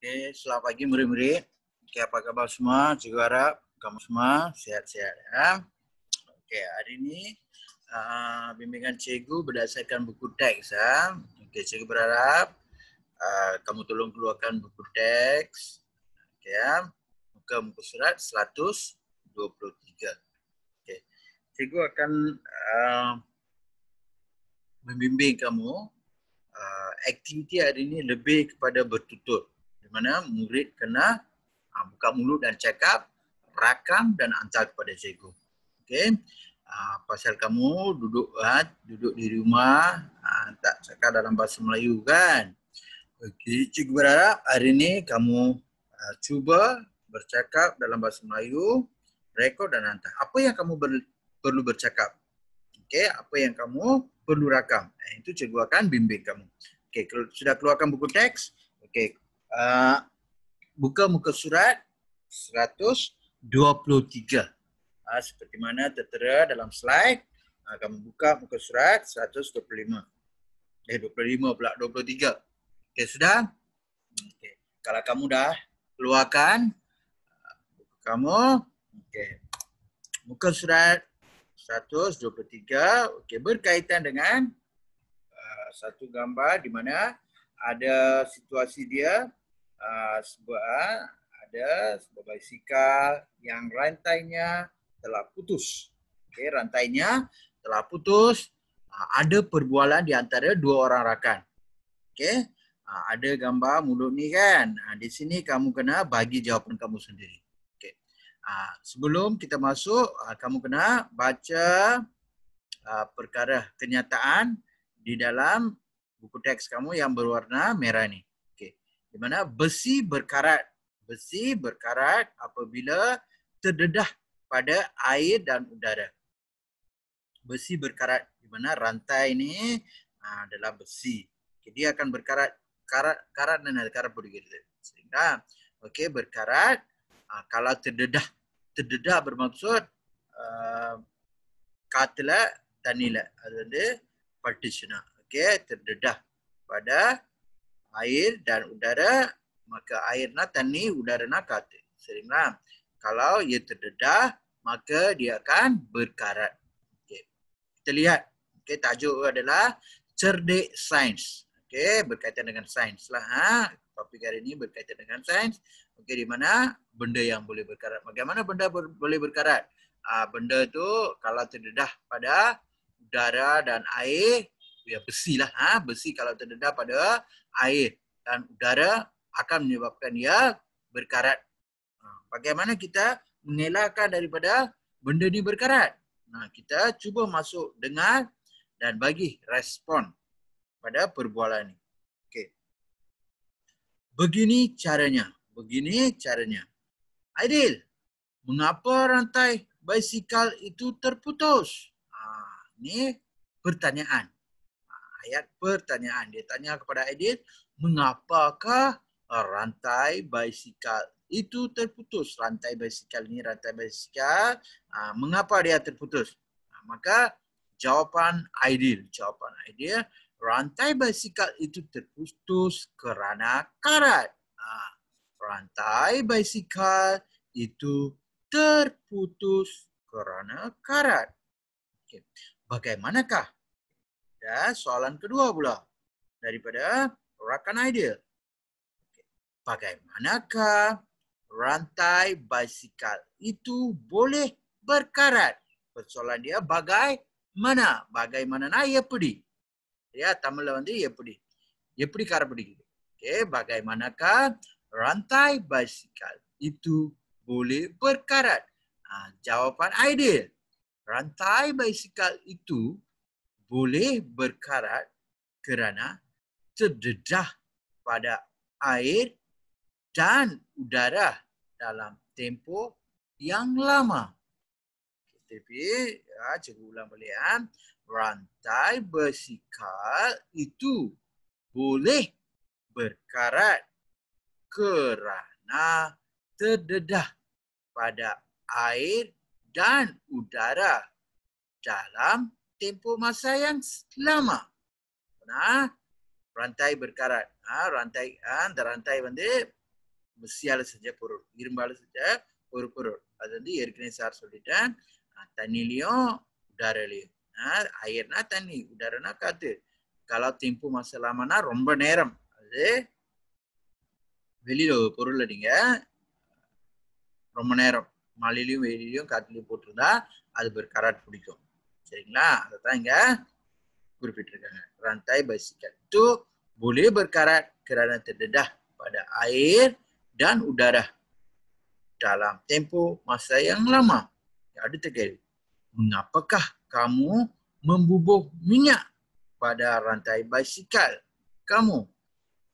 Oke, selamat pagi murid-murid. Okay apa kabar semua? Juga harap kamu semua sehat-sehat ya. Oke, hari ini uh, bimbingan cikgu berdasarkan buku teks ya. Oke, cikgu berharap uh, kamu tolong keluarkan buku teks. Oke ya, buka buku surat 123. Oke, cikgu akan uh, membimbing kamu. Uh, aktiviti hari ini lebih kepada bertutur mana murid kena ha, buka mulut dan cakap rakam dan hantar kepada cikgu. Okey. Ha, ah, pasal kamu duduk ha, duduk di rumah ha, tak cakap dalam bahasa Melayu kan. Okey, cikgu berharap hari ini kamu ha, cuba bercakap dalam bahasa Melayu, rekod dan hantar. Apa yang kamu ber, perlu bercakap? Okey, apa yang kamu perlu rakam? Eh, itu cikgu akan bimbing kamu. Okey, kalau sudah keluarkan buku teks, okey, uh, buka muka surat 123. Uh, ah, seperti mana tertera dalam slide, uh, kamu buka muka surat 125. Eh, 25 pula, 23. Okey, sudah? Okey. Kalau kamu dah keluarkan, uh, kamu, okey. Muka surat 123 okey berkaitan dengan uh, satu gambar di mana ada situasi dia uh, ah, sebuah ada sebuah bicycle yang rantainya telah putus. Okey, rantainya telah putus. Uh, ada perbualan di antara dua orang rakan. Okey. Uh, ada gambar mulut ni kan. Uh, di sini kamu kena bagi jawapan kamu sendiri. Okey. Uh, sebelum kita masuk, uh, kamu kena baca uh, perkara kenyataan di dalam buku teks kamu yang berwarna merah ni di mana besi berkarat besi berkarat apabila terdedah pada air dan udara besi berkarat di mana rantai ini ha, adalah besi okay, dia akan berkarat karat karat dan karat begitu sehingga okey berkarat ha, kalau terdedah terdedah bermaksud ha, uh, katla tanila adanya partition okey terdedah pada air dan udara maka air na tani udara na kate seringlah kalau ia terdedah maka dia akan berkarat okey kita lihat okey tajuk adalah cerdik sains okey berkaitan dengan sains lah ha topik hari ini berkaitan dengan sains okey di mana benda yang boleh berkarat bagaimana benda ber- boleh berkarat Aa, ha, benda tu kalau terdedah pada udara dan air ya besi lah ha besi kalau terdedah pada air dan udara akan menyebabkan ia berkarat. Ha, bagaimana kita mengelakkan daripada benda ini berkarat? Nah, ha, kita cuba masuk dengar dan bagi respon pada perbualan ini. Okey. Begini caranya. Begini caranya. Aidil, mengapa rantai basikal itu terputus? Ah, ha, ini pertanyaan ayat pertanyaan. Dia tanya kepada Aidil, mengapakah rantai basikal itu terputus? Rantai basikal ini, rantai basikal, ah, mengapa dia terputus? Ah, maka jawapan Aidil, jawapan Aidil, rantai basikal itu terputus kerana karat. Ah, rantai basikal itu terputus kerana karat. Okay. Bagaimanakah ya, soalan kedua pula daripada rakan ideal. Bagaimanakah rantai basikal itu boleh berkarat? Persoalan dia bagaimana? Bagaimana nak ia pedih? Ya, tamil வந்து எப்படி எப்படி கார பிடிக்குது Okay, bagaimanakah rantai basikal itu boleh berkarat ah jawapan ideal rantai basikal itu boleh berkarat kerana terdedah pada air dan udara dalam tempoh yang lama. Tapi, ya, cikgu ulang balik. Ya. Rantai bersikal itu boleh berkarat kerana terdedah pada air dan udara dalam tempoh masa yang lama. Nah, rantai berkarat. Ah, rantai அந்த rantai வந்து மிஸ்ஸியால செஞ்ச பொருள் இரும்பால செஞ்ச ஒரு பொருள் அது வந்து ஏற்கனவே சார் சொல்லிட்டேன் தண்ணிலையும் உடாரலையும் அயர்னா தண்ணி உடாரனா காத்து கலா திம்பு மசாலாமனா ரொம்ப நேரம் அது வெளியில ஒரு பொருள்ல நீங்க ரொம்ப நேரம் மழையிலையும் வெயிலையும் காத்துலையும் போட்டிருந்தா அது பேர் கராட் பிடிக்கும் சரிங்களா அதைத்தான் இங்க rantai basikal itu boleh புலி kerana terdedah pada air dan udara dalam tempoh masa yang lama. Ya, ada kali. Mengapakah kamu membubuh minyak pada rantai basikal kamu?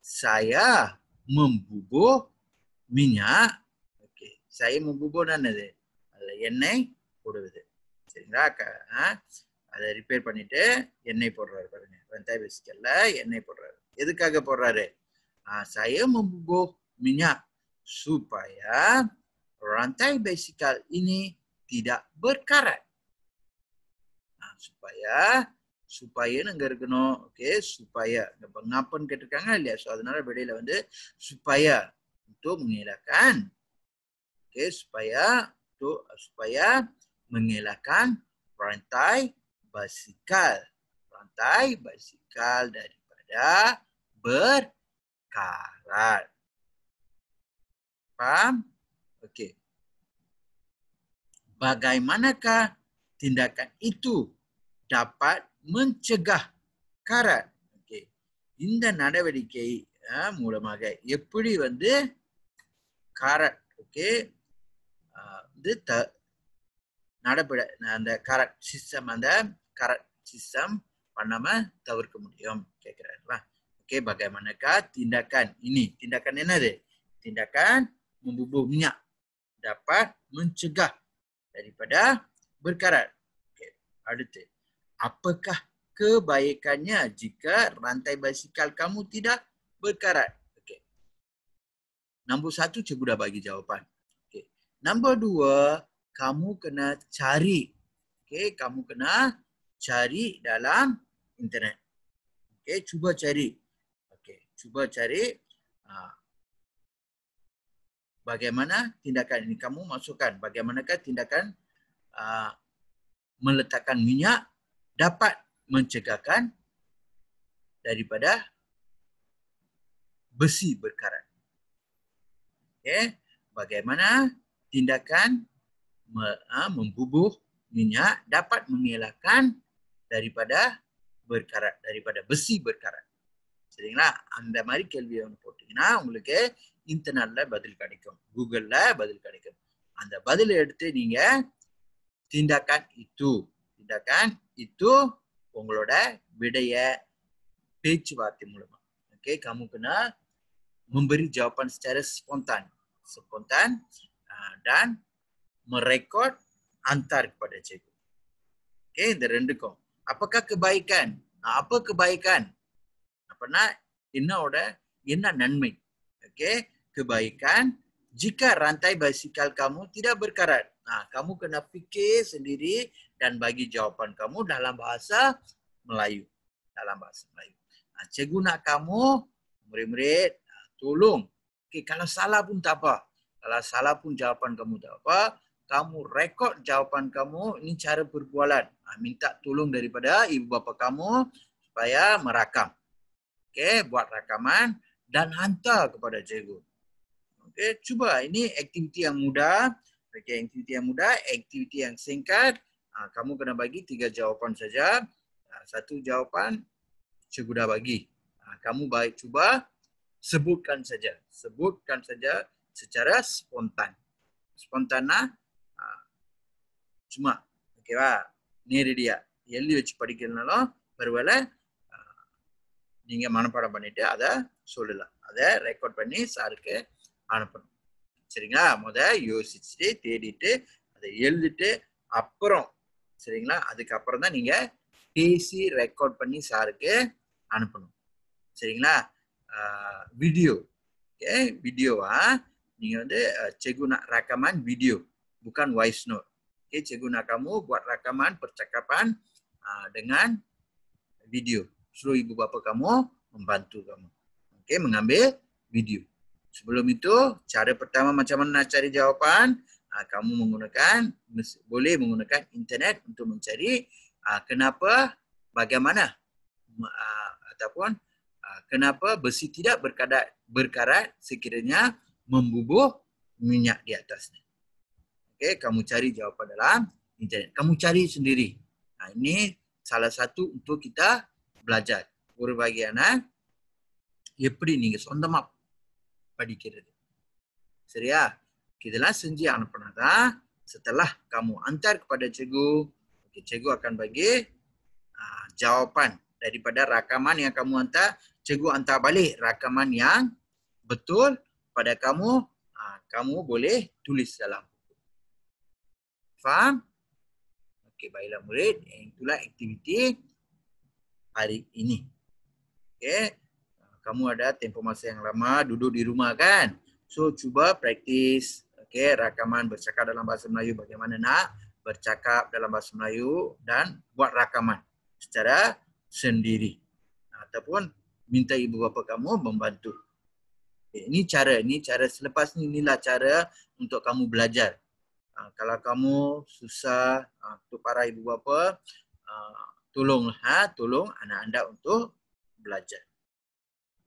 Saya membubuh minyak. Okey, saya membubuh dan ada. Ala ni kudu itu. சரிங்களா க அதை ரிப்பேர் பண்ணிட்டு எண்ணெய் போடுறாரு பாருங்க வெந்தய பிஸ்கல்ல எண்ணெய் போடுறாரு எதுக்காக போடுறாரு சயமுகோ மினா சூப்பாயா ரந்தாய் பேசிக்கால் இனி திடா பர்க்கார சுப்பாயா சுப்பாயன்னு அங்க இருக்கணும் ஓகே சுப்பாயா இந்த பங்காப்பன் கேட்டிருக்காங்க இல்லையா சோ அதனால வெளியில வந்து சுப்பாயா டு முன்னிலக்கான் ஓகே சுப்பாயா டு சுப்பாயா mengelakkan rantai basikal. Rantai basikal daripada berkarat. Faham? Okey. Bagaimanakah tindakan itu dapat mencegah karat? Okey. Inda nadavadikai மூலமாக எப்படி வந்து கரட் tak. Nada pada karat நடைபெற அந்த கரெக்ட் சிஸ்டம் அந்த கரெக்ட் சிஸ்டம் பண்ணாம தவிர்க்க முடியும் bagaimanakah tindakan ini tindakan yang ada tindakan membubuh minyak dapat mencegah daripada berkarat. Okay. Adut. Apakah kebaikannya jika rantai basikal kamu tidak berkarat? Okey. Nombor satu cikgu dah bagi jawapan. Okey. Nombor dua, kamu kena cari. Okay, kamu kena cari dalam internet. Okay, cuba cari. Okay, cuba cari ha, bagaimana tindakan ini kamu masukkan. Bagaimanakah tindakan ha, meletakkan minyak dapat mencegahkan daripada besi berkarat. Okay. Bagaimana tindakan membubuk minyak dapat mengelakkan daripada berkarat daripada besi berkarat சரிங்களா அந்த மாதிரி கேள்வி ஒன்று போட்டிங்கன்னா உங்களுக்கு இன்டர்நெட்டில் பதில் கிடைக்கும் கூகுளில் பதில் கிடைக்கும் அந்த பதில் எடுத்து நீங்கள் திண்டாக்கான் இத்து திண்டாக்கான் இத்து உங்களோட விடைய பேச்சுவார்த்தை மூலமா okay kamukena memberi jawaban secara spontan spontan uh, dan merekod hantar kepada cikgu. Okey, the rendukong. Apakah kebaikan? Apa kebaikan? Apa nak? Inna order, inna nanmi. Okey, kebaikan jika rantai basikal kamu tidak berkarat. Ha, kamu kena fikir sendiri dan bagi jawapan kamu dalam bahasa Melayu. Dalam bahasa Melayu. Ha, cikgu nak kamu, murid-murid, tolong. Okay, kalau salah pun tak apa. Kalau salah pun jawapan kamu tak apa kamu rekod jawapan kamu ini cara berbualan. Ah, minta tolong daripada ibu bapa kamu supaya merakam. Okey, buat rakaman dan hantar kepada cikgu. Okey, cuba ini aktiviti yang mudah. Okey, aktiviti yang mudah, aktiviti yang singkat. Ah, kamu kena bagi tiga jawapan saja. Ah, satu jawapan cikgu dah bagi. Kamu baik cuba sebutkan saja. Sebutkan saja secara spontan. Spontan lah. சும்மா ஓகேவா நேரடியா எழுதி வச்சு படிக்கிறதுனாலும் பரவாயில்ல நீங்க மனப்பாடம் பண்ணிட்டு அதை சொல்லலாம் அதை ரெக்கார்ட் பண்ணி சாருக்கு அனுப்பணும் சரிங்களா முத யோசிச்சுட்டு தேடிட்டு அதை எழுதிட்டு அப்புறம் சரிங்களா அதுக்கப்புறம் தான் நீங்க பேசி ரெக்கார்ட் பண்ணி சாருக்கு அனுப்பணும் சரிங்களா வீடியோ ஓகே வீடியோவா நீங்க வந்து செகுனா recommend video book and voice note Okay, cikgu nak kamu buat rakaman percakapan uh, dengan video. Suruh ibu bapa kamu membantu kamu. Okay, mengambil video. Sebelum itu, cara pertama macam mana nak cari jawapan, uh, kamu menggunakan, boleh menggunakan internet untuk mencari uh, kenapa, bagaimana uh, ataupun uh, kenapa besi tidak berkarat, berkarat sekiranya membubuh minyak di atasnya. Okay, kamu cari jawapan dalam internet. Kamu cari sendiri. Nah, ha, ini salah satu untuk kita belajar. ஒரு வகையான எப்படி kira? Seria, ah. kita lah இதெல்லாம் செஞ்சு அனுப்பினாதான் setelah kamu antar kepada cegu, okay, cegu akan bagi uh, jawapan daripada rakaman yang kamu hantar Cegu hantar balik rakaman yang betul pada kamu uh, kamu boleh tulis dalam Faham? Okey, baiklah murid. Itulah aktiviti hari ini. Okey. Kamu ada tempoh masa yang lama duduk di rumah kan? So, cuba praktis. Okey, rakaman bercakap dalam bahasa Melayu bagaimana nak bercakap dalam bahasa Melayu dan buat rakaman secara sendiri. Ataupun minta ibu bapa kamu membantu. ini cara, ini cara selepas ini inilah cara untuk kamu belajar Ha, kalau kamu susah ha, untuk para ibu bapa, ha, tolonglah, ha, tolong anak anda untuk belajar.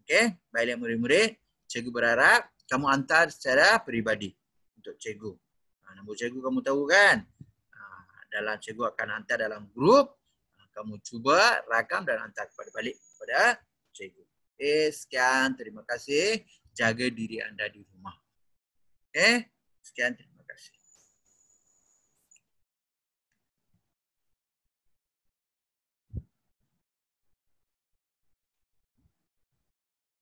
Okey, baiklah murid-murid, cikgu berharap kamu antar secara peribadi untuk cikgu. Ha, nombor cikgu kamu tahu kan? Ha, dalam cikgu akan antar dalam grup, ha, kamu cuba rakam dan antar kepada balik kepada cikgu. Okay, sekian, terima kasih. Jaga diri anda di rumah. Okay, sekian.